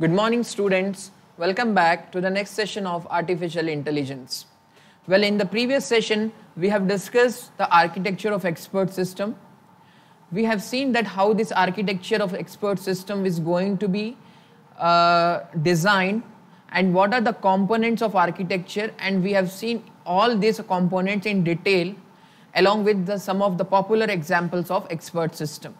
Good morning, students. Welcome back to the next session of Artificial Intelligence. Well, in the previous session, we have discussed the architecture of expert system. We have seen that how this architecture of expert system is going to be uh, designed and what are the components of architecture and we have seen all these components in detail along with the, some of the popular examples of expert system.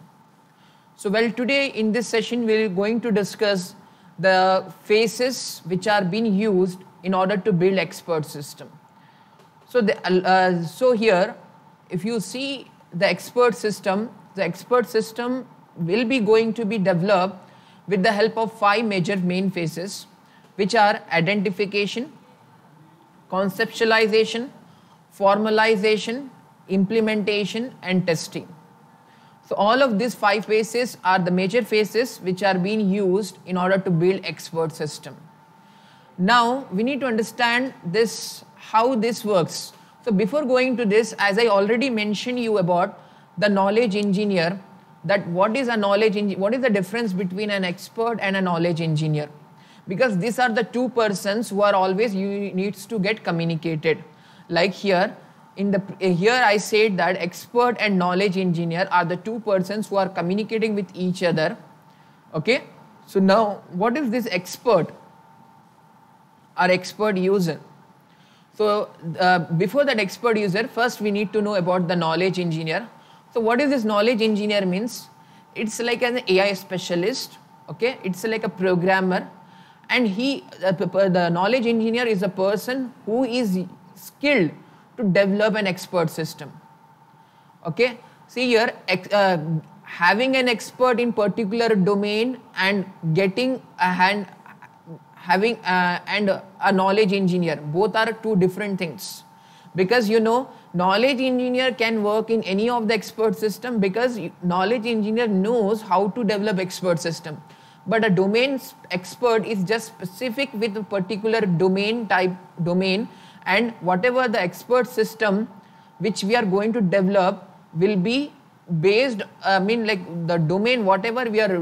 So well today in this session we are going to discuss the phases which are being used in order to build expert system. So, the, uh, so here if you see the expert system, the expert system will be going to be developed with the help of five major main phases which are identification, conceptualization, formalization, implementation and testing. So all of these five phases are the major phases which are being used in order to build expert system. Now we need to understand this, how this works. So before going to this, as I already mentioned you about the knowledge engineer, that what is a knowledge, what is the difference between an expert and a knowledge engineer? Because these are the two persons who are always you needs to get communicated. Like here, in the eh, here i said that expert and knowledge engineer are the two persons who are communicating with each other okay so now what is this expert our expert user so uh, before that expert user first we need to know about the knowledge engineer so what is this knowledge engineer means it's like an ai specialist okay it's like a programmer and he uh, the knowledge engineer is a person who is skilled to develop an expert system. Okay, see here, uh, having an expert in particular domain and getting a hand, having uh, and a knowledge engineer, both are two different things. Because you know, knowledge engineer can work in any of the expert system because knowledge engineer knows how to develop expert system but a domain expert is just specific with a particular domain type domain and whatever the expert system which we are going to develop will be based i mean like the domain whatever we are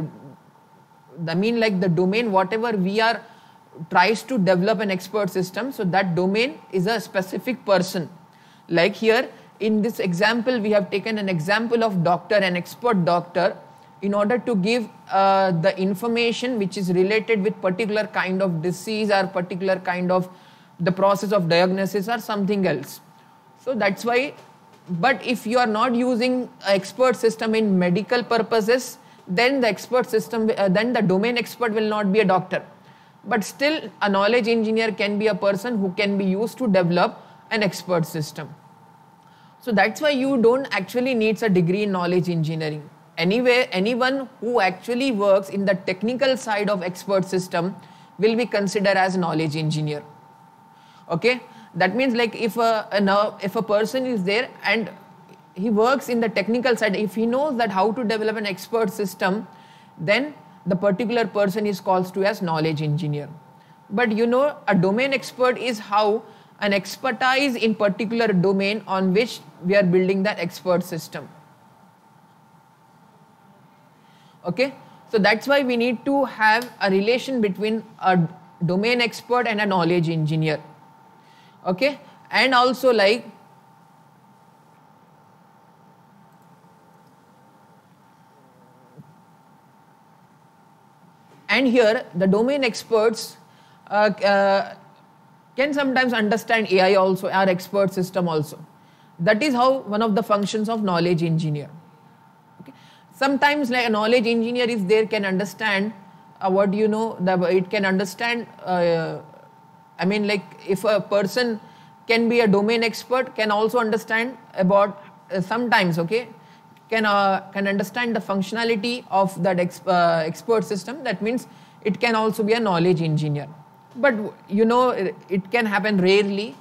i mean like the domain whatever we are tries to develop an expert system so that domain is a specific person like here in this example we have taken an example of doctor an expert doctor in order to give uh, the information which is related with particular kind of disease or particular kind of the process of diagnosis or something else. So that's why, but if you are not using expert system in medical purposes, then the expert system, uh, then the domain expert will not be a doctor. But still, a knowledge engineer can be a person who can be used to develop an expert system. So that's why you don't actually needs a degree in knowledge engineering. Anyway, anyone who actually works in the technical side of expert system will be considered as knowledge engineer okay that means like if a, a if a person is there and he works in the technical side if he knows that how to develop an expert system then the particular person is called to as knowledge engineer but you know a domain expert is how an expertise in particular domain on which we are building that expert system okay so that's why we need to have a relation between a domain expert and a knowledge engineer okay and also like and here the domain experts uh, uh, can sometimes understand ai also our expert system also that is how one of the functions of knowledge engineer okay. sometimes like a knowledge engineer is there can understand uh, what you know the, it can understand uh, I mean, like if a person can be a domain expert, can also understand about uh, sometimes, okay, can uh, can understand the functionality of that uh, expert system. That means it can also be a knowledge engineer. But you know, it, it can happen rarely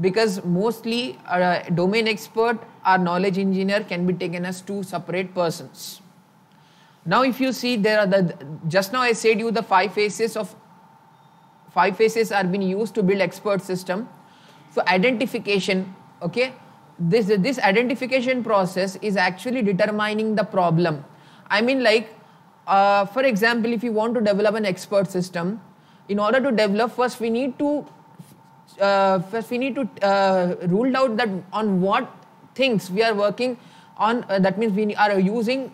because mostly a uh, domain expert or knowledge engineer can be taken as two separate persons. Now, if you see, there are the just now I said you the five phases of five phases are being used to build expert system. So identification, okay, this, this identification process is actually determining the problem. I mean like, uh, for example, if you want to develop an expert system, in order to develop, first we need to uh, first we need to uh, rule out that on what things we are working on. Uh, that means we are using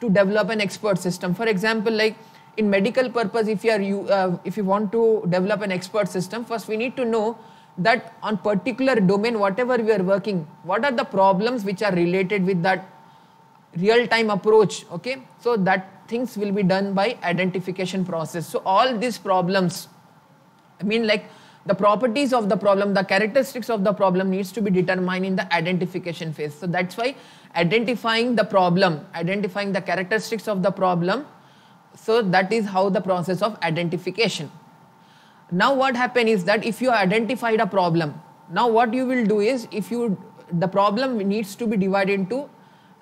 to develop an expert system. For example, like in medical purpose if you are you uh, if you want to develop an expert system first we need to know that on particular domain whatever we are working what are the problems which are related with that real time approach okay so that things will be done by identification process so all these problems i mean like the properties of the problem the characteristics of the problem needs to be determined in the identification phase so that's why identifying the problem identifying the characteristics of the problem so that is how the process of identification. Now what happen is that if you identified a problem, now what you will do is if you the problem needs to be divided into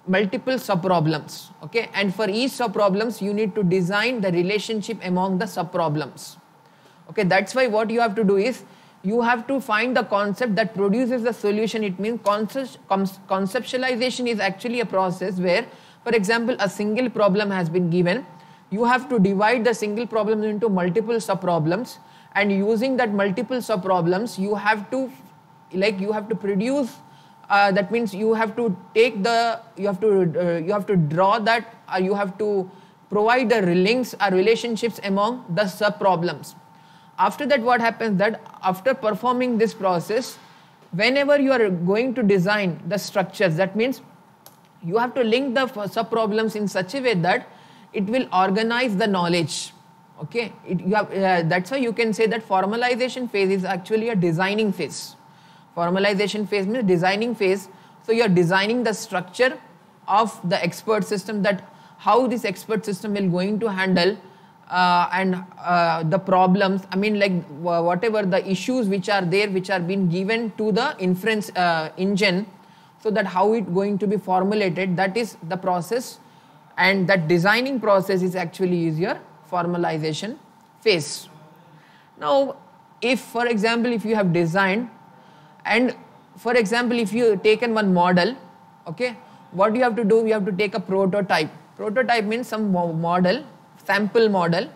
multiple subproblems, okay? And for each subproblems, you need to design the relationship among the subproblems. Okay, that's why what you have to do is you have to find the concept that produces the solution. It means conceptualization is actually a process where, for example, a single problem has been given you have to divide the single problem into multiple subproblems and using that multiple subproblems you have to like you have to produce uh, that means you have to take the you have to uh, you have to draw that uh, you have to provide the links or uh, relationships among the subproblems after that what happens that after performing this process whenever you are going to design the structures that means you have to link the subproblems in such a way that it will organize the knowledge. Okay, it, have, uh, that's how you can say that formalization phase is actually a designing phase. Formalization phase means designing phase. So you are designing the structure of the expert system that how this expert system will going to handle uh, and uh, the problems i mean like whatever the issues which are there which are being given to the inference uh, engine so that how it going to be formulated that is the process and that designing process is actually is your formalization phase. Now, if for example, if you have designed and for example, if you taken one model, okay, what you have to do, you have to take a prototype. Prototype means some model, sample model,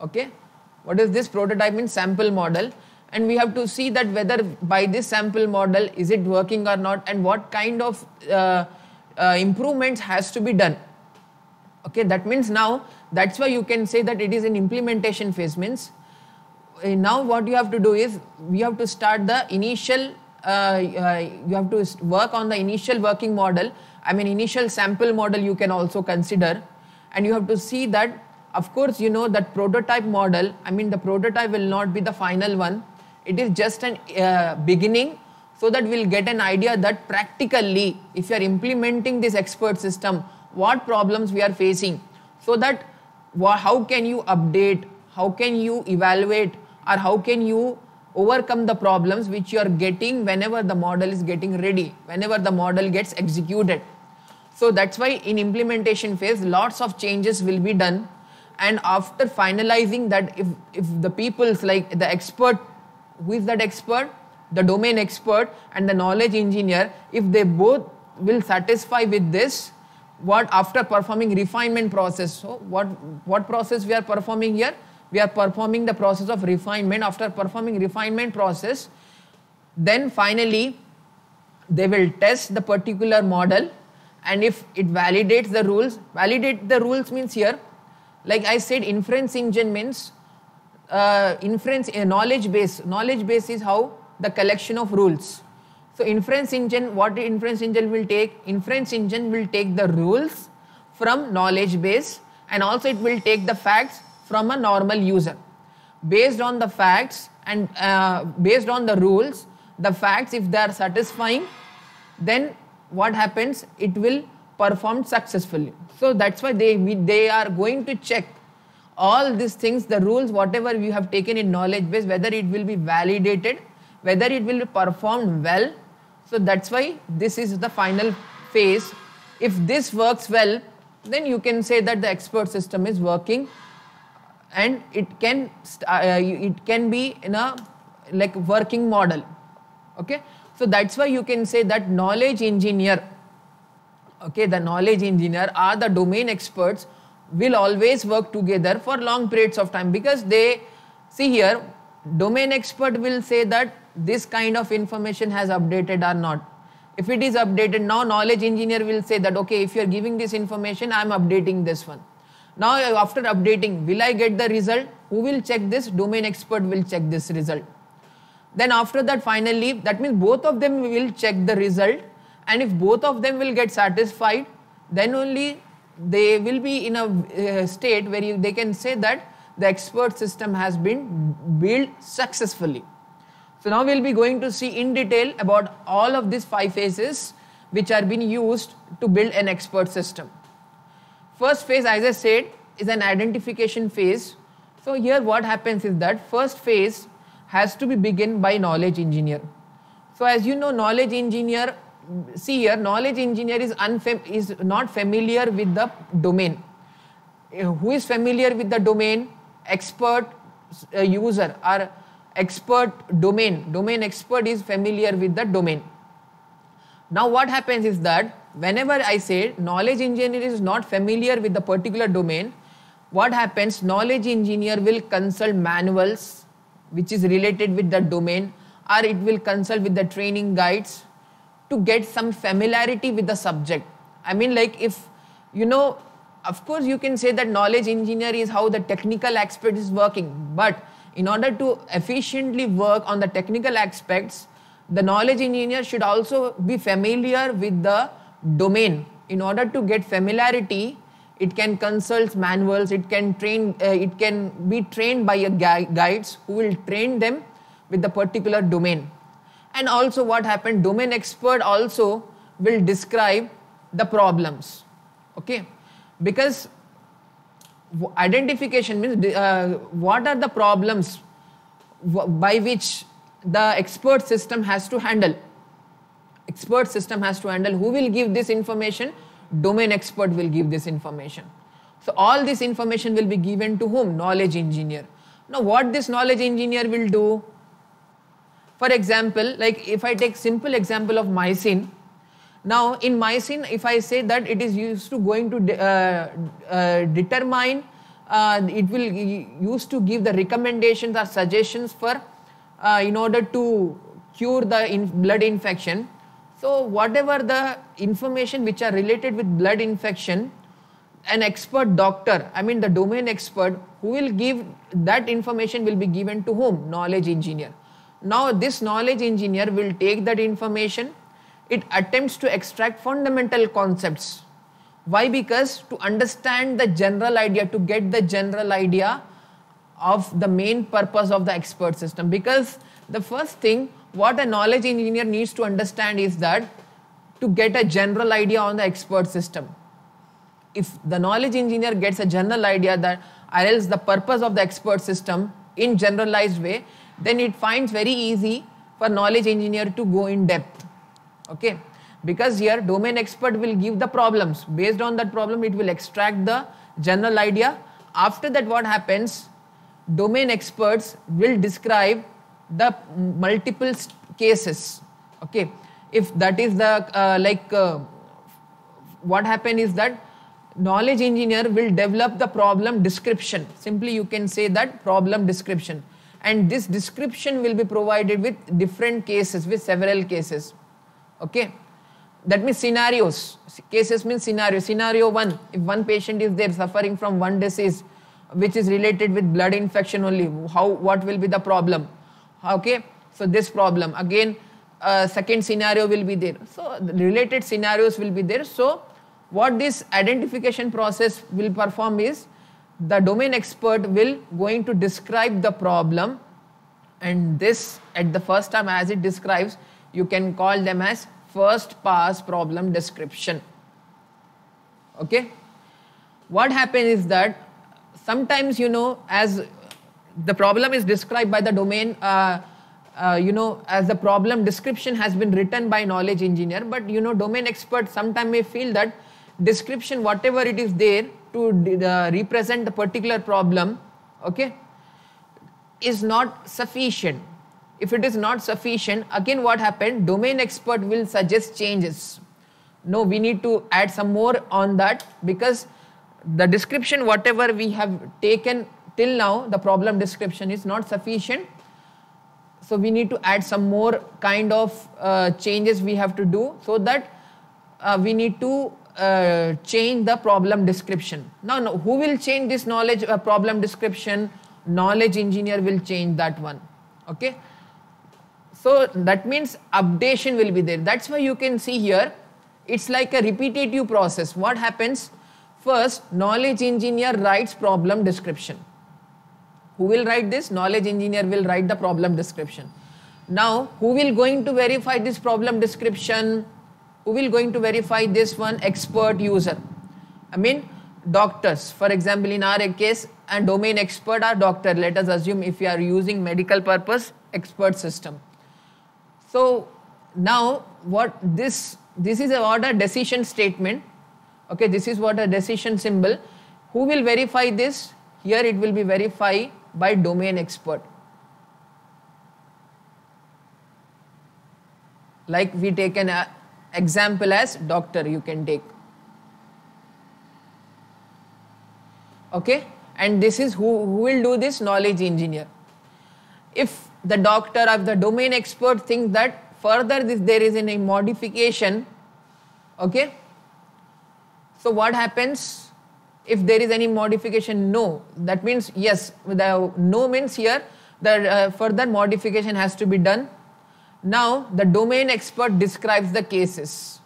okay. What is this prototype means sample model and we have to see that whether by this sample model is it working or not and what kind of uh, uh, improvements has to be done. Okay, that means now that's why you can say that it is an implementation phase means uh, now what you have to do is we have to start the initial uh, uh you have to work on the initial working model I mean initial sample model you can also consider and you have to see that of course you know that prototype model I mean the prototype will not be the final one it is just an uh, beginning so that we'll get an idea that practically if you are implementing this expert system what problems we are facing so that how can you update how can you evaluate or how can you overcome the problems which you are getting whenever the model is getting ready whenever the model gets executed so that's why in implementation phase lots of changes will be done and after finalizing that if if the people's like the expert who is that expert the domain expert and the knowledge engineer, if they both will satisfy with this, what after performing refinement process. So what, what process we are performing here? We are performing the process of refinement. After performing refinement process, then finally they will test the particular model and if it validates the rules, validate the rules means here, like I said, inference engine means uh, inference a uh, knowledge base. Knowledge base is how the collection of rules. So inference engine, what inference engine will take? Inference engine will take the rules from knowledge base and also it will take the facts from a normal user. Based on the facts and uh, based on the rules, the facts if they are satisfying, then what happens? It will perform successfully. So that's why they, we, they are going to check all these things, the rules, whatever you have taken in knowledge base, whether it will be validated whether it will be performed well. So that's why this is the final phase. If this works well, then you can say that the expert system is working and it can uh, it can be in a like working model okay so that's why you can say that knowledge engineer okay the knowledge engineer are the domain experts will always work together for long periods of time because they see here domain expert will say that this kind of information has updated or not if it is updated now knowledge engineer will say that okay if you are giving this information i am updating this one now after updating will i get the result who will check this domain expert will check this result then after that finally that means both of them will check the result and if both of them will get satisfied then only they will be in a state where you, they can say that the expert system has been built successfully so now we'll be going to see in detail about all of these five phases which are being used to build an expert system. First phase, as I said, is an identification phase. So here what happens is that first phase has to be begin by knowledge engineer. So as you know, knowledge engineer, see here, knowledge engineer is, is not familiar with the domain. Eh, who is familiar with the domain? Expert uh, user or expert domain. Domain expert is familiar with the domain. Now what happens is that whenever I say knowledge engineer is not familiar with the particular domain, what happens? Knowledge engineer will consult manuals which is related with the domain or it will consult with the training guides to get some familiarity with the subject. I mean like if you know of course you can say that knowledge engineer is how the technical expert is working but in order to efficiently work on the technical aspects, the knowledge engineer should also be familiar with the domain. In order to get familiarity, it can consult manuals, it can train, uh, it can be trained by a gui guides who will train them with the particular domain. And also what happened, domain expert also will describe the problems. Okay, because identification means uh, what are the problems by which the expert system has to handle expert system has to handle who will give this information domain expert will give this information so all this information will be given to whom knowledge engineer now what this knowledge engineer will do for example like if i take simple example of mycin now, in myosin, if I say that it is used to going to de uh, uh, determine, uh, it will used to give the recommendations or suggestions for uh, in order to cure the in blood infection. So, whatever the information which are related with blood infection, an expert doctor, I mean the domain expert, who will give that information will be given to whom? Knowledge engineer. Now, this knowledge engineer will take that information it attempts to extract fundamental concepts. Why? Because to understand the general idea, to get the general idea of the main purpose of the expert system. Because the first thing what a knowledge engineer needs to understand is that to get a general idea on the expert system. If the knowledge engineer gets a general idea that or else the purpose of the expert system in generalized way, then it finds very easy for knowledge engineer to go in depth okay because here domain expert will give the problems based on that problem it will extract the general idea after that what happens domain experts will describe the multiple cases okay if that is the uh, like uh, what happened is that knowledge engineer will develop the problem description simply you can say that problem description and this description will be provided with different cases with several cases Okay. That means scenarios. Cases means scenario. Scenario 1. If one patient is there suffering from one disease which is related with blood infection only, how what will be the problem? Okay. So this problem. Again, uh, second scenario will be there. So the related scenarios will be there. So what this identification process will perform is the domain expert will going to describe the problem and this at the first time as it describes you can call them as first pass problem description. Okay. What happens is that sometimes, you know, as the problem is described by the domain, uh, uh, you know, as the problem description has been written by knowledge engineer, but you know, domain expert sometimes may feel that description, whatever it is there to uh, represent the particular problem, okay, is not sufficient if it is not sufficient, again what happened? Domain expert will suggest changes. No, we need to add some more on that because the description whatever we have taken till now, the problem description is not sufficient. So we need to add some more kind of uh, changes we have to do so that uh, we need to uh, change the problem description. Now, no, who will change this knowledge uh, problem description? Knowledge engineer will change that one. Okay. So that means updation will be there. That's why you can see here, it's like a repetitive process. What happens? First, knowledge engineer writes problem description. Who will write this? Knowledge engineer will write the problem description. Now, who will going to verify this problem description? Who will going to verify this one? Expert user. I mean, doctors. For example, in our case, and domain expert are doctor. Let us assume if you are using medical purpose, expert system. So now what this, this is about a decision statement. Okay, this is what a decision symbol. Who will verify this? Here it will be verified by domain expert. Like we take an uh, example as doctor you can take. Okay, and this is who, who will do this knowledge engineer. If the doctor or the domain expert thinks that further this there is any modification, okay? So what happens if there is any modification? No. That means yes, the no means here the uh, further modification has to be done. Now the domain expert describes the cases.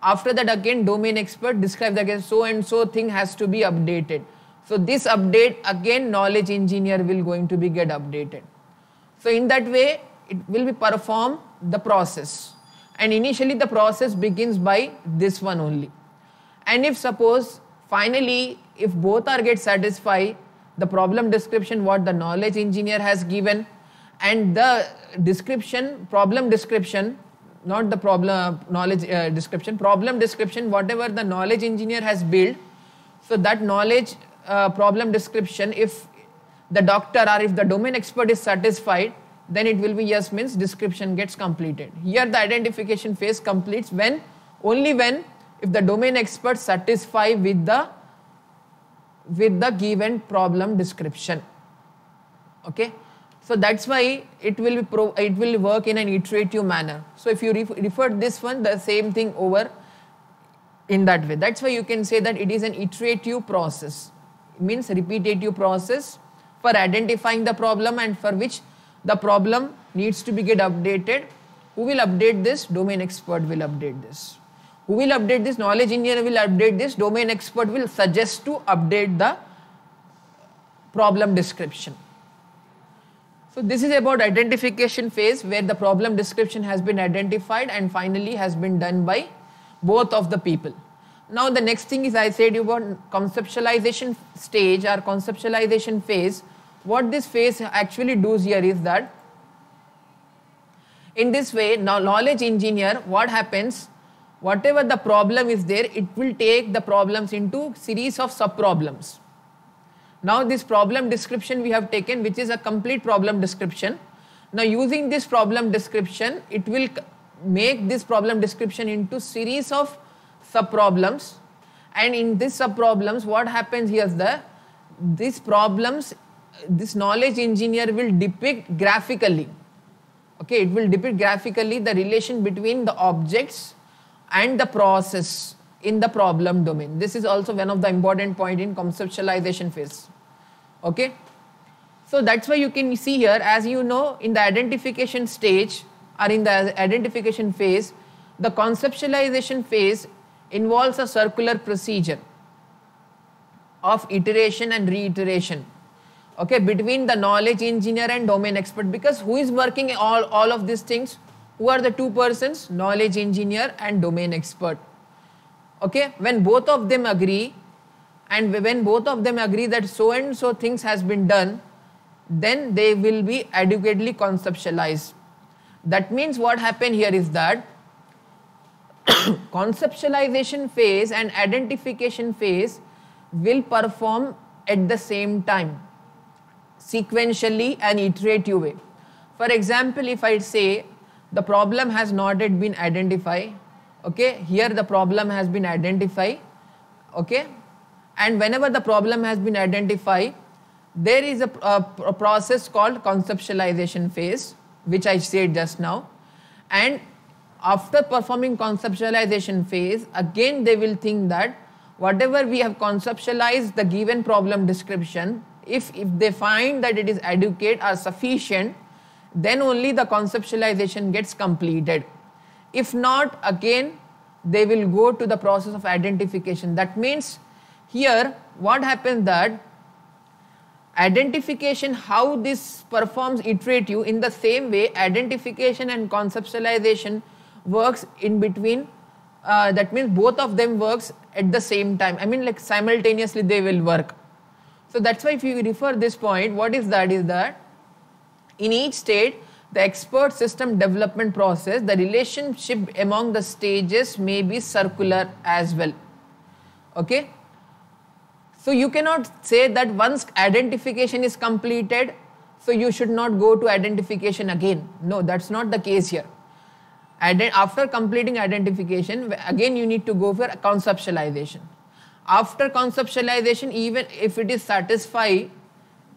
After that again domain expert describes the case so and so thing has to be updated. So this update again knowledge engineer will going to be get updated. So in that way, it will be perform the process. And initially the process begins by this one only. And if suppose finally, if both are get satisfied, the problem description what the knowledge engineer has given and the description, problem description, not the problem knowledge uh, description, problem description, whatever the knowledge engineer has built. So that knowledge uh, problem description, if the doctor or if the domain expert is satisfied, then it will be yes means description gets completed. Here the identification phase completes when only when if the domain experts satisfy with the with the given problem description. Okay. So that's why it will pro, it will work in an iterative manner. So if you refer, refer this one, the same thing over in that way. That's why you can say that it is an iterative process. It means repetitive process for identifying the problem and for which the problem needs to be get updated who will update this domain expert will update this who will update this knowledge engineer will update this domain expert will suggest to update the problem description so this is about identification phase where the problem description has been identified and finally has been done by both of the people. Now the next thing is I said you about conceptualization stage or conceptualization phase what this phase actually does here is that in this way now knowledge engineer what happens whatever the problem is there it will take the problems into series of sub problems now this problem description we have taken which is a complete problem description now using this problem description it will make this problem description into series of sub problems and in this sub problems what happens here is the these problems this knowledge engineer will depict graphically okay it will depict graphically the relation between the objects and the process in the problem domain this is also one of the important point in conceptualization phase okay so that's why you can see here as you know in the identification stage or in the identification phase the conceptualization phase involves a circular procedure of iteration and reiteration okay between the knowledge engineer and domain expert because who is working all all of these things who are the two persons knowledge engineer and domain expert okay when both of them agree and when both of them agree that so and so things has been done then they will be adequately conceptualized that means what happened here is that conceptualization phase and identification phase will perform at the same time sequentially and iterative way. For example, if I say the problem has not yet been identified, okay, here the problem has been identified, okay, and whenever the problem has been identified, there is a, a, a process called conceptualization phase, which I said just now, and after performing conceptualization phase, again they will think that whatever we have conceptualized the given problem description, if, if they find that it is adequate or sufficient, then only the conceptualization gets completed. If not, again, they will go to the process of identification. That means here what happens that identification, how this performs iterative in the same way identification and conceptualization works in between. Uh, that means both of them works at the same time. I mean like simultaneously they will work. So that's why if you refer this point, what is that is that in each state, the expert system development process, the relationship among the stages may be circular as well. Okay. So you cannot say that once identification is completed, so you should not go to identification again. No, that's not the case here. After completing identification, again you need to go for conceptualization after conceptualization even if it is satisfied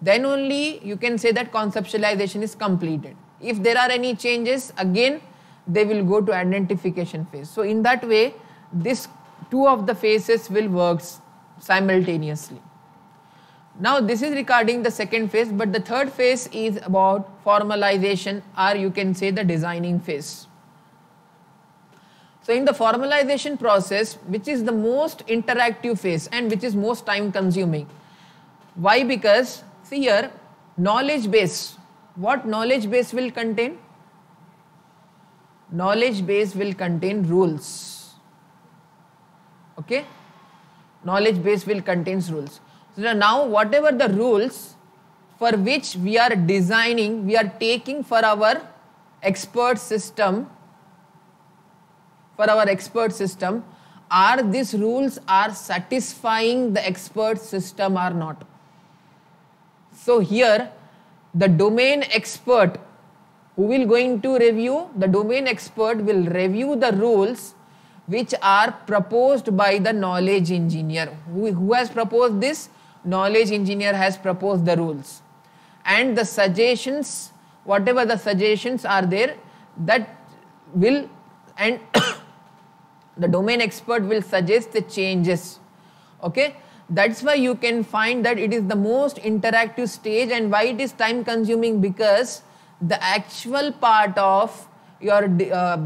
then only you can say that conceptualization is completed if there are any changes again they will go to identification phase so in that way this two of the phases will work simultaneously now this is regarding the second phase but the third phase is about formalization or you can say the designing phase so in the formalization process, which is the most interactive phase and which is most time consuming? Why? Because here, knowledge base. What knowledge base will contain? Knowledge base will contain rules. Okay? Knowledge base will contains rules. So now whatever the rules for which we are designing, we are taking for our expert system for our expert system are these rules are satisfying the expert system or not so here the domain expert who will going to review the domain expert will review the rules which are proposed by the knowledge engineer who, who has proposed this knowledge engineer has proposed the rules and the suggestions whatever the suggestions are there that will and the domain expert will suggest the changes okay that's why you can find that it is the most interactive stage and why it is time consuming because the actual part of your uh,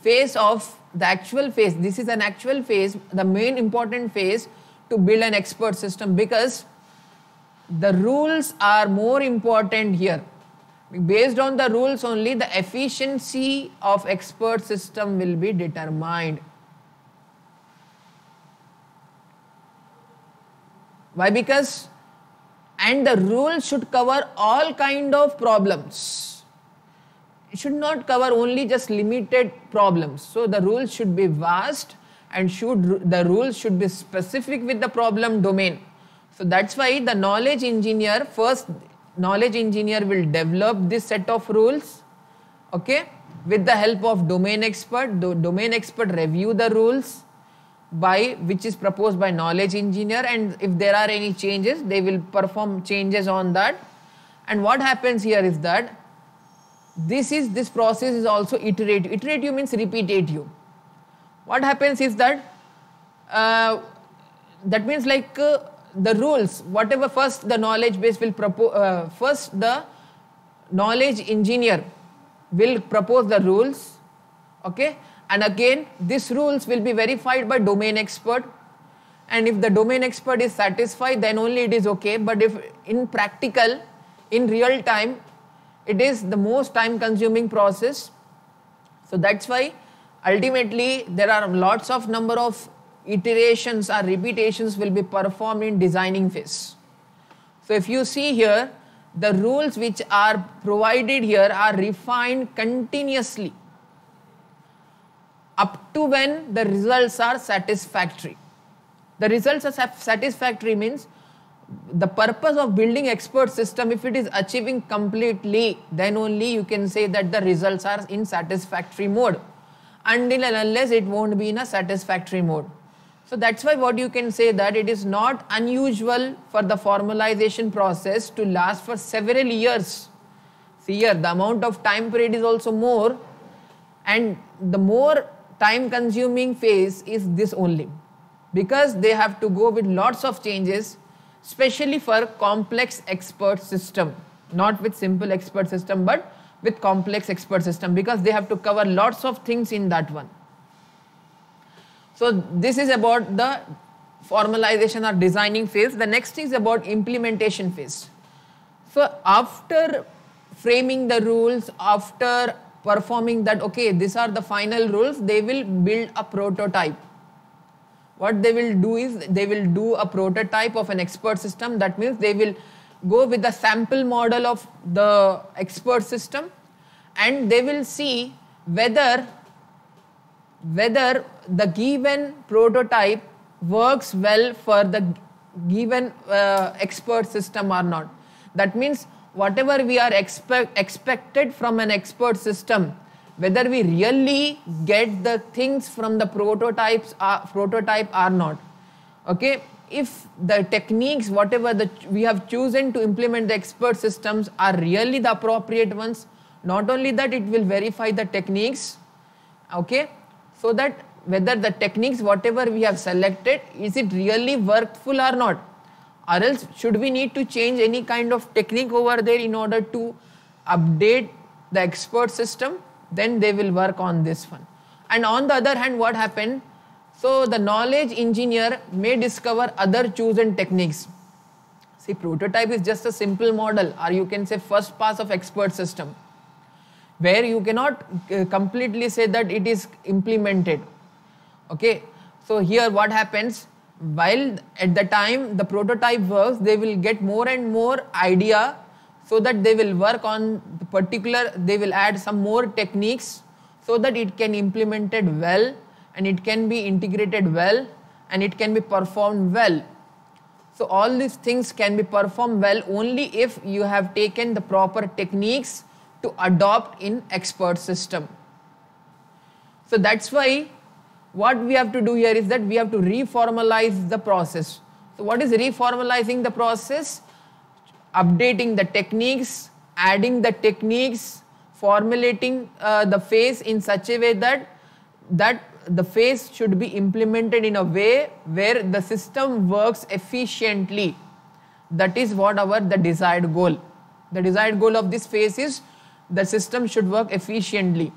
phase of the actual phase this is an actual phase the main important phase to build an expert system because the rules are more important here Based on the rules only, the efficiency of expert system will be determined. Why? Because and the rule should cover all kind of problems. It should not cover only just limited problems. So the rules should be vast and should the rules should be specific with the problem domain. So that's why the knowledge engineer first knowledge engineer will develop this set of rules okay with the help of domain expert the domain expert review the rules by which is proposed by knowledge engineer and if there are any changes they will perform changes on that and what happens here is that this is this process is also iterative iterative means repetitive what happens is that uh, that means like uh, the rules, whatever first the knowledge base will propose, uh, first the knowledge engineer will propose the rules, okay? And again, these rules will be verified by domain expert. And if the domain expert is satisfied, then only it is okay. But if in practical, in real time, it is the most time consuming process. So that's why ultimately there are lots of number of iterations or repetitions will be performed in designing phase. So if you see here, the rules which are provided here are refined continuously up to when the results are satisfactory. The results are satisfactory means the purpose of building expert system if it is achieving completely then only you can say that the results are in satisfactory mode until and unless it won't be in a satisfactory mode so that's why what you can say that it is not unusual for the formalization process to last for several years. See here the amount of time period is also more and the more time consuming phase is this only because they have to go with lots of changes especially for complex expert system not with simple expert system but with complex expert system because they have to cover lots of things in that one. So this is about the formalization or designing phase. The next is about implementation phase. So after framing the rules, after performing that, okay, these are the final rules, they will build a prototype. What they will do is they will do a prototype of an expert system. That means they will go with a sample model of the expert system and they will see whether whether the given prototype works well for the given uh, expert system or not. That means whatever we are expect, expected from an expert system, whether we really get the things from the prototypes uh, prototype or not. Okay, if the techniques whatever the we have chosen to implement the expert systems are really the appropriate ones. Not only that, it will verify the techniques. Okay, so that whether the techniques whatever we have selected is it really workful or not or else should we need to change any kind of technique over there in order to update the expert system then they will work on this one and on the other hand what happened so the knowledge engineer may discover other chosen techniques see prototype is just a simple model or you can say first pass of expert system where you cannot uh, completely say that it is implemented okay so here what happens while at the time the prototype works they will get more and more idea so that they will work on particular they will add some more techniques so that it can implemented well and it can be integrated well and it can be performed well so all these things can be performed well only if you have taken the proper techniques to adopt in expert system so that's why what we have to do here is that we have to reformalize the process. So what is reformalizing the process? Updating the techniques, adding the techniques, formulating uh, the phase in such a way that that the phase should be implemented in a way where the system works efficiently. That is what our the desired goal. The desired goal of this phase is the system should work efficiently.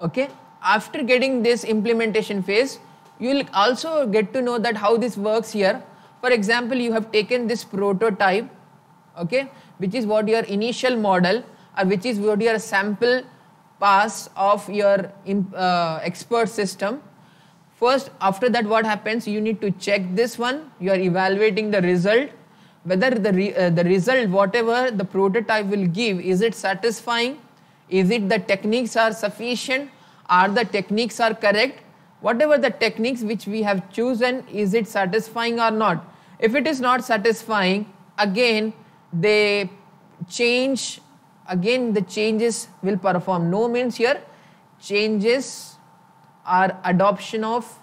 Okay after getting this implementation phase, you will also get to know that how this works here. For example, you have taken this prototype, okay, which is what your initial model, or uh, which is what your sample pass of your uh, expert system. First, after that, what happens? You need to check this one. You are evaluating the result, whether the re uh, the result, whatever the prototype will give, is it satisfying? Is it the techniques are sufficient? Are the techniques are correct? Whatever the techniques which we have chosen, is it satisfying or not? If it is not satisfying, again they change, again the changes will perform. No means here changes are adoption of,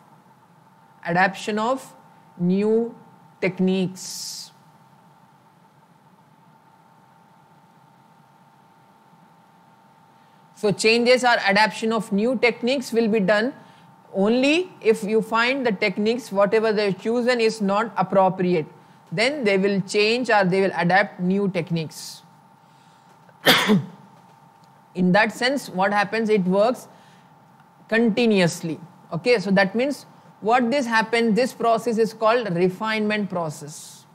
adoption of new techniques. So changes or adaptation of new techniques will be done only if you find the techniques whatever they have chosen is not appropriate. Then they will change or they will adapt new techniques. In that sense what happens it works continuously. Okay, so that means what this happens this process is called refinement process.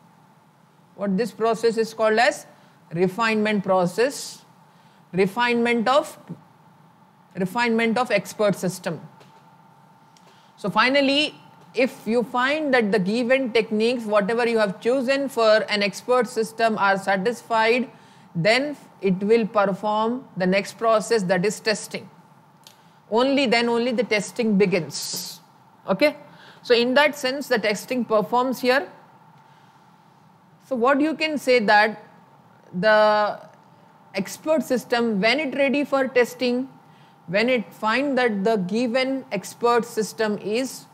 What this process is called as refinement process refinement of refinement of expert system. So finally, if you find that the given techniques, whatever you have chosen for an expert system are satisfied, then it will perform the next process that is testing. Only then only the testing begins. Okay. So in that sense, the testing performs here. So what you can say that the expert system when it ready for testing, when it find that the given expert system is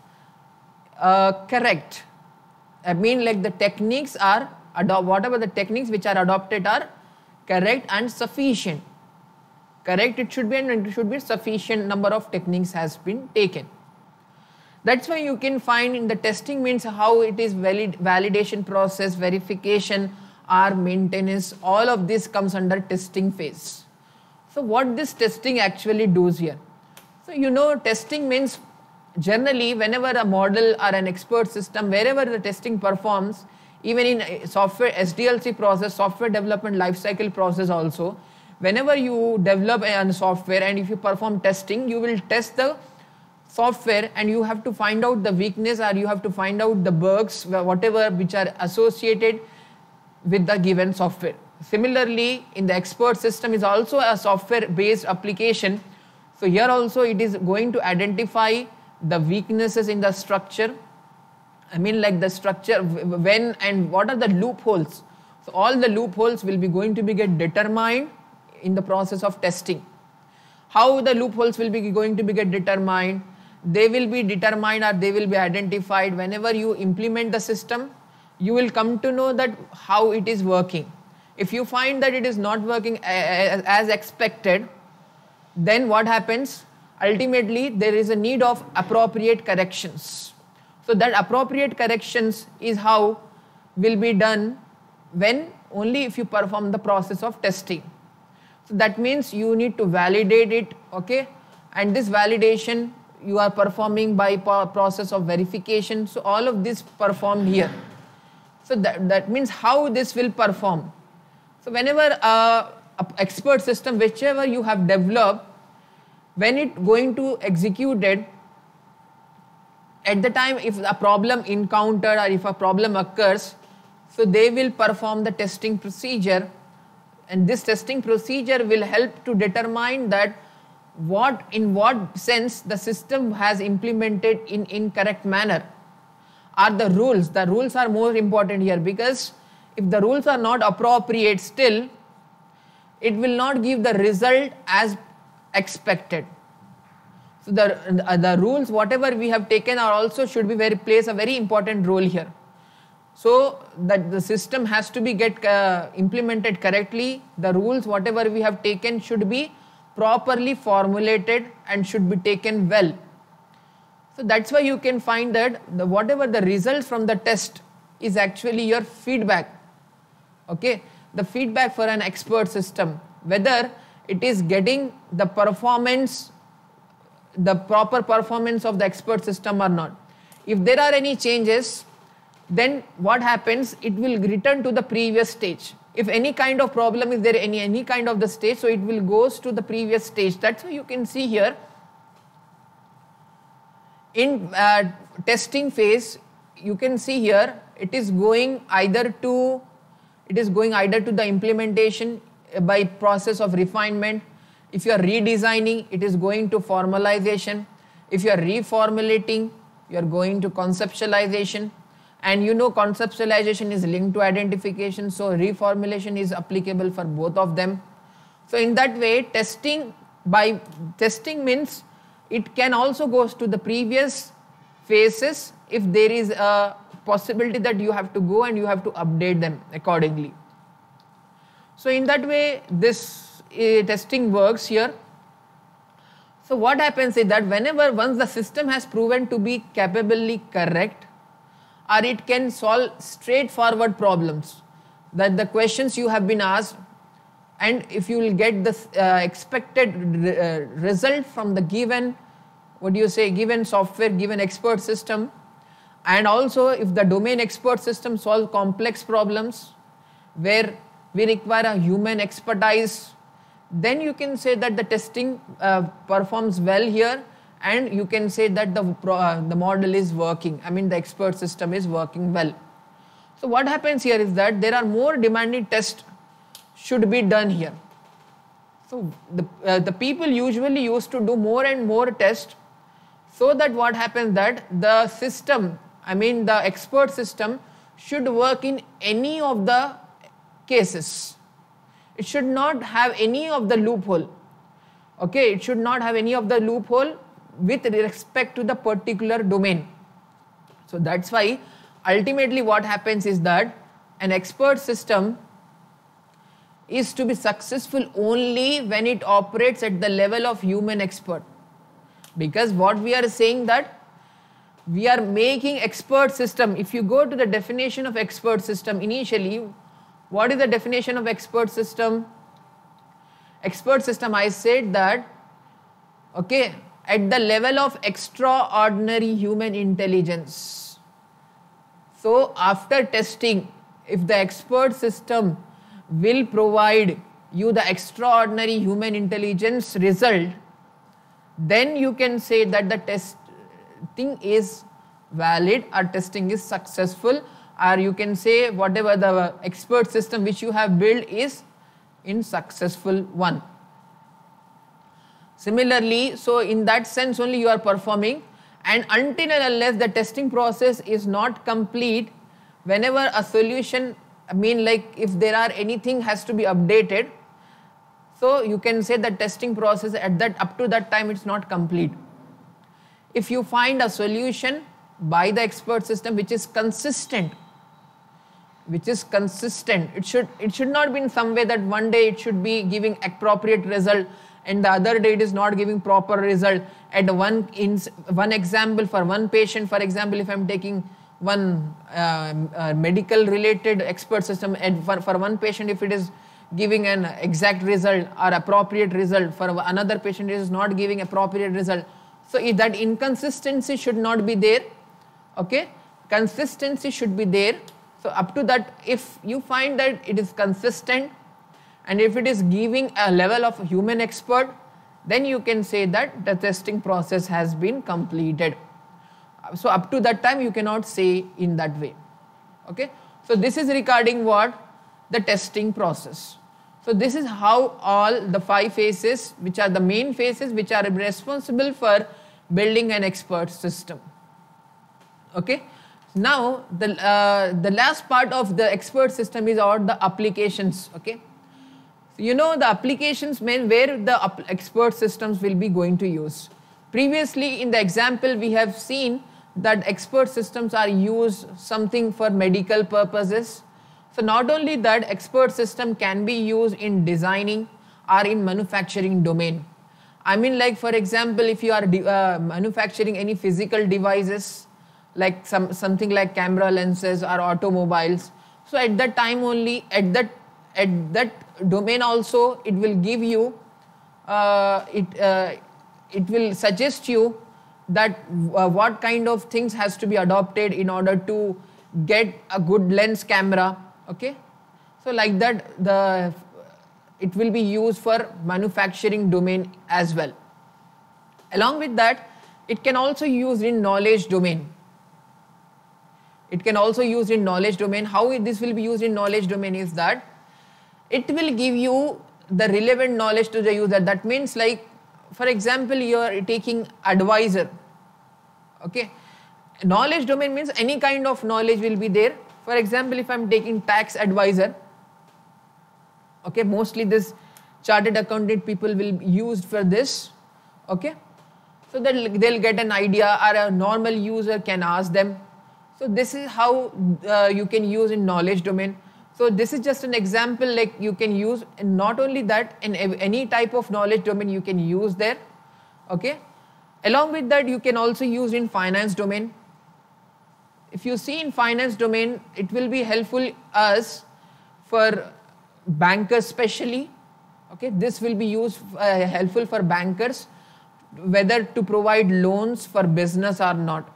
uh, correct. I mean like the techniques are, whatever the techniques which are adopted are correct and sufficient. Correct, it should be and it should be sufficient number of techniques has been taken. That's why you can find in the testing means how it is valid, validation process, verification, our maintenance all of this comes under testing phase so what this testing actually does here so you know testing means generally whenever a model or an expert system wherever the testing performs even in software sdlc process software development lifecycle process also whenever you develop a software and if you perform testing you will test the software and you have to find out the weakness or you have to find out the bugs whatever which are associated with the given software. Similarly, in the expert system is also a software based application. So here also it is going to identify the weaknesses in the structure. I mean like the structure when and what are the loopholes. So all the loopholes will be going to be get determined in the process of testing. How the loopholes will be going to be get determined? They will be determined or they will be identified whenever you implement the system you will come to know that how it is working. If you find that it is not working as expected, then what happens? Ultimately, there is a need of appropriate corrections. So that appropriate corrections is how will be done when only if you perform the process of testing. So that means you need to validate it, okay? And this validation you are performing by process of verification. So all of this performed here. So that, that means how this will perform. So whenever a, a expert system, whichever you have developed, when it going to execute it, at the time if a problem encountered or if a problem occurs, so they will perform the testing procedure and this testing procedure will help to determine that what in what sense the system has implemented in incorrect manner are the rules. The rules are more important here because if the rules are not appropriate still, it will not give the result as expected. So the, uh, the rules, whatever we have taken are also should be very plays a very important role here. So that the system has to be get uh, implemented correctly. The rules, whatever we have taken should be properly formulated and should be taken well so that's why you can find that the, whatever the results from the test is actually your feedback. Okay, the feedback for an expert system, whether it is getting the performance, the proper performance of the expert system or not. If there are any changes, then what happens? It will return to the previous stage. If any kind of problem is there, any, any kind of the stage, so it will goes to the previous stage. That's why you can see here in uh, testing phase, you can see here, it is going either to, it is going either to the implementation by process of refinement. If you are redesigning, it is going to formalization. If you are reformulating, you are going to conceptualization. And you know conceptualization is linked to identification, so reformulation is applicable for both of them. So in that way, testing by testing means it can also goes to the previous phases if there is a possibility that you have to go and you have to update them accordingly. So in that way, this uh, testing works here. So what happens is that whenever once the system has proven to be capably correct or it can solve straightforward problems that the questions you have been asked and if you will get the uh, expected re uh, result from the given what do you say, given software, given expert system. And also if the domain expert system solves complex problems where we require a human expertise, then you can say that the testing uh, performs well here and you can say that the, uh, the model is working. I mean the expert system is working well. So what happens here is that there are more demanding tests should be done here. So the, uh, the people usually used to do more and more tests so that what happens that the system, I mean the expert system should work in any of the cases. It should not have any of the loophole. Okay, it should not have any of the loophole with respect to the particular domain. So that's why ultimately what happens is that an expert system is to be successful only when it operates at the level of human expert. Because what we are saying that we are making expert system. If you go to the definition of expert system initially, what is the definition of expert system? Expert system, I said that, okay, at the level of extraordinary human intelligence. So after testing, if the expert system will provide you the extraordinary human intelligence result, then you can say that the testing is valid or testing is successful or you can say whatever the expert system which you have built is in successful one. Similarly, so in that sense only you are performing and until and unless the testing process is not complete, whenever a solution, I mean like if there are anything has to be updated, so you can say the testing process at that up to that time it's not complete. If you find a solution by the expert system which is consistent, which is consistent, it should it should not be in some way that one day it should be giving appropriate result and the other day it is not giving proper result at one in one example for one patient for example if i'm taking one um, uh, uh, medical related expert system and for, for one patient if it is giving an exact result or appropriate result for another patient is not giving appropriate result so that inconsistency should not be there okay consistency should be there so up to that if you find that it is consistent and if it is giving a level of human expert then you can say that the testing process has been completed so up to that time you cannot say in that way okay so this is regarding what the testing process so this is how all the five phases, which are the main phases, which are responsible for building an expert system. Okay. Now the uh, the last part of the expert system is all the applications. Okay. you know the applications mean where the expert systems will be going to use. Previously in the example we have seen that expert systems are used something for medical purposes, so not only that, expert system can be used in designing or in manufacturing domain. I mean like for example, if you are uh, manufacturing any physical devices, like some, something like camera lenses or automobiles, so at that time only, at that, at that domain also, it will give you, uh, it, uh, it will suggest you that uh, what kind of things has to be adopted in order to get a good lens camera okay so like that the it will be used for manufacturing domain as well along with that it can also used in knowledge domain it can also used in knowledge domain how this will be used in knowledge domain is that it will give you the relevant knowledge to the user that means like for example you are taking advisor okay knowledge domain means any kind of knowledge will be there for example, if I'm taking tax advisor, okay, mostly this chartered accountant people will be used for this, okay. So that they'll get an idea or a normal user can ask them. So this is how uh, you can use in knowledge domain. So this is just an example like you can use and not only that in any type of knowledge domain you can use there. Okay. Along with that you can also use in finance domain if you see in finance domain, it will be helpful us for bankers especially. Okay, this will be used uh, helpful for bankers whether to provide loans for business or not.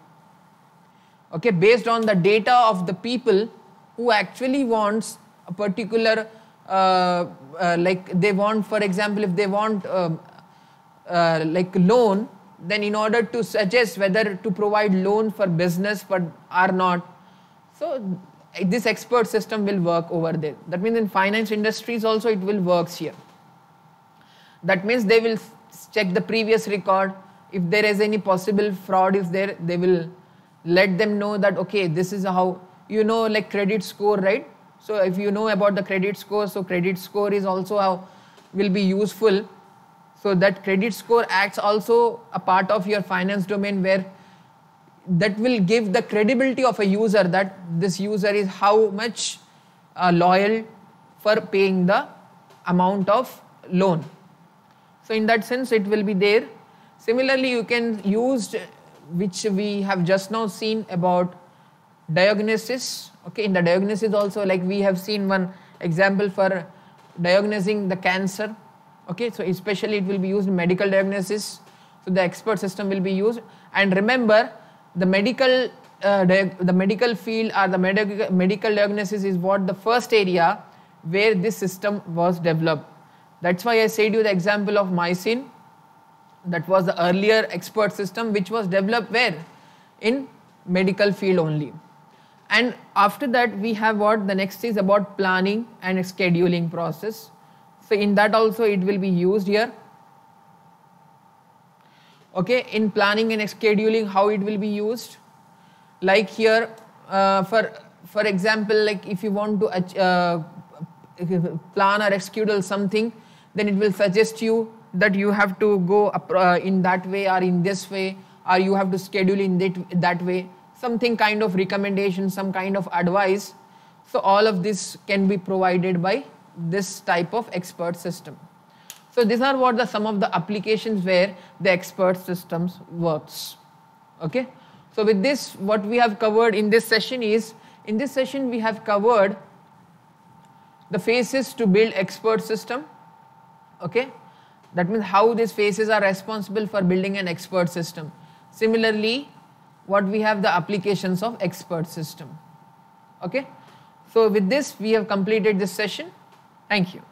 Okay, based on the data of the people who actually wants a particular uh, uh, like they want, for example, if they want um, uh, like loan, then in order to suggest whether to provide loan for business or not so this expert system will work over there that means in finance industries also it will works here that means they will check the previous record if there is any possible fraud is there they will let them know that okay this is how you know like credit score right so if you know about the credit score so credit score is also how will be useful so that credit score acts also a part of your finance domain where that will give the credibility of a user that this user is how much uh, loyal for paying the amount of loan. So in that sense, it will be there. Similarly, you can use uh, which we have just now seen about diagnosis. Okay, in the diagnosis also, like we have seen one example for diagnosing the cancer Okay, so especially it will be used in medical diagnosis. So the expert system will be used. And remember, the medical uh, the medical field or the medical medical diagnosis is what the first area where this system was developed. That's why I said you the example of mycin. That was the earlier expert system which was developed where in medical field only. And after that we have what the next is about planning and scheduling process. So in that also it will be used here. Okay, in planning and scheduling how it will be used. Like here uh, for for example like if you want to uh, plan or schedule something then it will suggest you that you have to go uh, in that way or in this way or you have to schedule in that, that way something kind of recommendation some kind of advice so all of this can be provided by this type of expert system. So these are what the some of the applications where the expert systems works. Okay. So with this, what we have covered in this session is, in this session we have covered the phases to build expert system. Okay. That means how these phases are responsible for building an expert system. Similarly, what we have the applications of expert system. Okay. So with this, we have completed this session. Thank you.